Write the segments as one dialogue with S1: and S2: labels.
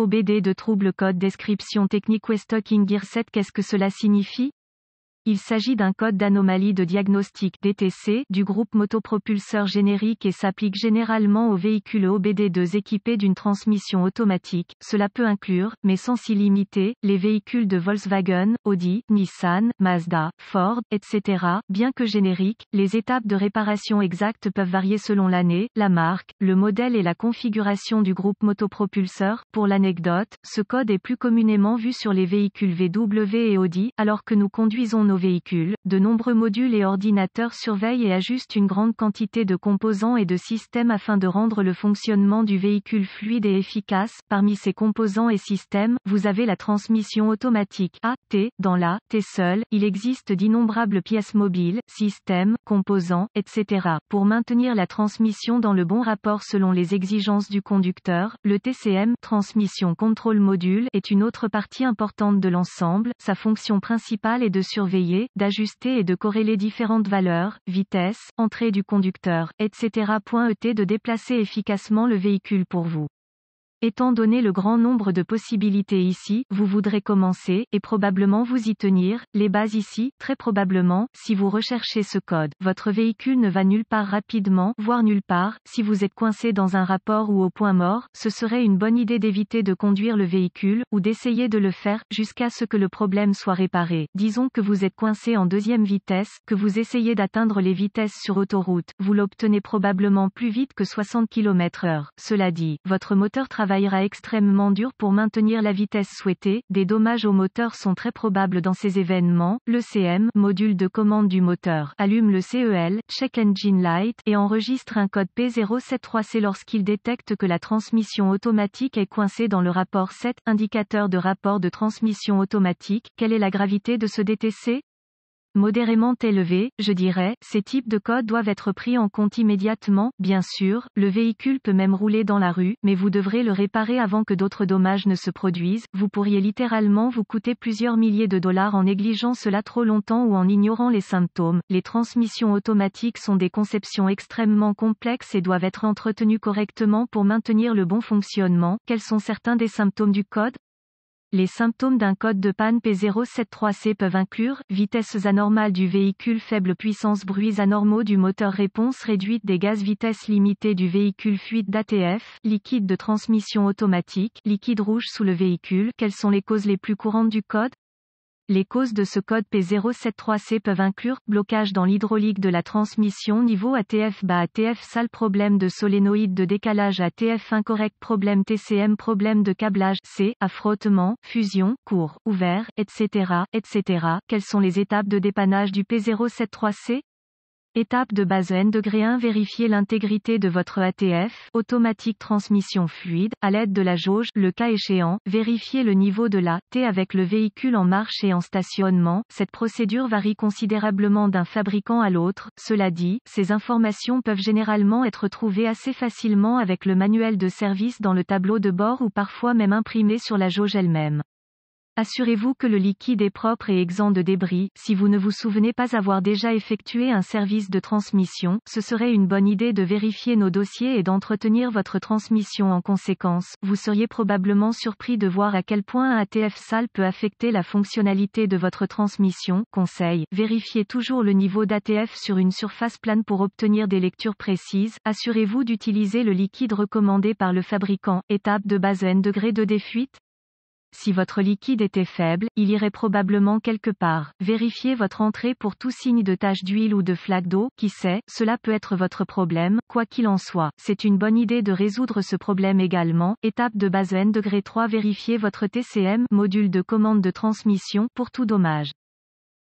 S1: OBD de Trouble Code Description Technique Westocking Gear 7 Qu'est-ce que cela signifie il s'agit d'un code d'anomalie de diagnostic DTC du groupe motopropulseur générique et s'applique généralement aux véhicules OBD2 équipés d'une transmission automatique. Cela peut inclure, mais sans s'y limiter, les véhicules de Volkswagen, Audi, Nissan, Mazda, Ford, etc. Bien que générique, les étapes de réparation exactes peuvent varier selon l'année, la marque, le modèle et la configuration du groupe motopropulseur. Pour l'anecdote, ce code est plus communément vu sur les véhicules VW et Audi, alors que nous conduisons nos véhicules, de nombreux modules et ordinateurs surveillent et ajustent une grande quantité de composants et de systèmes afin de rendre le fonctionnement du véhicule fluide et efficace. Parmi ces composants et systèmes, vous avez la transmission automatique AT. Dans la T seul, il existe d'innombrables pièces mobiles, systèmes, composants, etc. Pour maintenir la transmission dans le bon rapport selon les exigences du conducteur, le TCM Transmission Control Module est une autre partie importante de l'ensemble. Sa fonction principale est de surveiller d'ajuster et de corréler différentes valeurs, vitesse, entrée du conducteur, etc. et e de déplacer efficacement le véhicule pour vous. Étant donné le grand nombre de possibilités ici, vous voudrez commencer, et probablement vous y tenir, les bases ici, très probablement, si vous recherchez ce code. Votre véhicule ne va nulle part rapidement, voire nulle part, si vous êtes coincé dans un rapport ou au point mort, ce serait une bonne idée d'éviter de conduire le véhicule, ou d'essayer de le faire, jusqu'à ce que le problème soit réparé. Disons que vous êtes coincé en deuxième vitesse, que vous essayez d'atteindre les vitesses sur autoroute, vous l'obtenez probablement plus vite que 60 km h Cela dit, votre moteur travaille travaillera extrêmement dur pour maintenir la vitesse souhaitée, des dommages au moteur sont très probables dans ces événements, le CM, module de commande du moteur, allume le CEL, check engine light, et enregistre un code P073C lorsqu'il détecte que la transmission automatique est coincée dans le rapport 7, indicateur de rapport de transmission automatique, quelle est la gravité de ce DTC modérément élevé, je dirais, ces types de codes doivent être pris en compte immédiatement, bien sûr, le véhicule peut même rouler dans la rue, mais vous devrez le réparer avant que d'autres dommages ne se produisent, vous pourriez littéralement vous coûter plusieurs milliers de dollars en négligeant cela trop longtemps ou en ignorant les symptômes, les transmissions automatiques sont des conceptions extrêmement complexes et doivent être entretenues correctement pour maintenir le bon fonctionnement, quels sont certains des symptômes du code les symptômes d'un code de panne P073C peuvent inclure vitesses anormales du véhicule, faible puissance, bruits anormaux du moteur, réponse réduite des gaz, vitesse limitée du véhicule, fuite d'ATF, liquide de transmission automatique, liquide rouge sous le véhicule. Quelles sont les causes les plus courantes du code les causes de ce code P073C peuvent inclure blocage dans l'hydraulique de la transmission niveau ATF bas ATF sale problème de solénoïde de décalage ATF incorrect problème TCM problème de câblage C à frottement, fusion, court, ouvert, etc., etc. Quelles sont les étapes de dépannage du P073C Étape de base N degré 1 Vérifiez l'intégrité de votre ATF, automatique transmission fluide, à l'aide de la jauge, le cas échéant, vérifiez le niveau de la T avec le véhicule en marche et en stationnement. Cette procédure varie considérablement d'un fabricant à l'autre. Cela dit, ces informations peuvent généralement être trouvées assez facilement avec le manuel de service dans le tableau de bord ou parfois même imprimées sur la jauge elle-même. Assurez-vous que le liquide est propre et exempt de débris. Si vous ne vous souvenez pas avoir déjà effectué un service de transmission, ce serait une bonne idée de vérifier nos dossiers et d'entretenir votre transmission en conséquence. Vous seriez probablement surpris de voir à quel point un ATF sale peut affecter la fonctionnalité de votre transmission. Conseil. Vérifiez toujours le niveau d'ATF sur une surface plane pour obtenir des lectures précises. Assurez-vous d'utiliser le liquide recommandé par le fabricant. Étape de base N degré de défuite. Si votre liquide était faible, il irait probablement quelque part. Vérifiez votre entrée pour tout signe de tache d'huile ou de flaque d'eau, qui sait, cela peut être votre problème, quoi qu'il en soit. C'est une bonne idée de résoudre ce problème également. Étape de base N degré 3 Vérifiez votre TCM, module de commande de transmission, pour tout dommage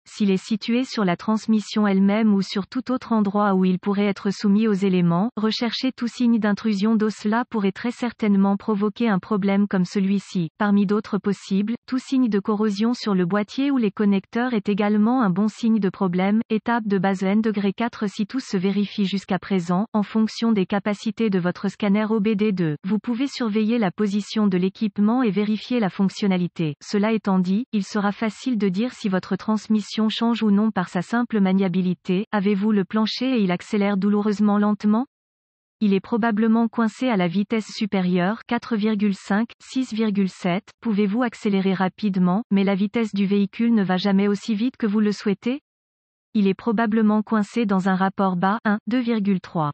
S1: s'il est situé sur la transmission elle-même ou sur tout autre endroit où il pourrait être soumis aux éléments, rechercher tout signe d'intrusion d'eau cela pourrait très certainement provoquer un problème comme celui-ci. Parmi d'autres possibles, tout signe de corrosion sur le boîtier ou les connecteurs est également un bon signe de problème, étape de base n degré 4 si tout se vérifie jusqu'à présent, en fonction des capacités de votre scanner OBD2. Vous pouvez surveiller la position de l'équipement et vérifier la fonctionnalité. Cela étant dit, il sera facile de dire si votre transmission change ou non par sa simple maniabilité Avez-vous le plancher et il accélère douloureusement lentement il est probablement coincé à la vitesse supérieure 4,5, 6,7. Pouvez-vous accélérer rapidement, mais la vitesse du véhicule ne va jamais aussi vite que vous le souhaitez Il est probablement coincé dans un rapport bas 1, 2,3.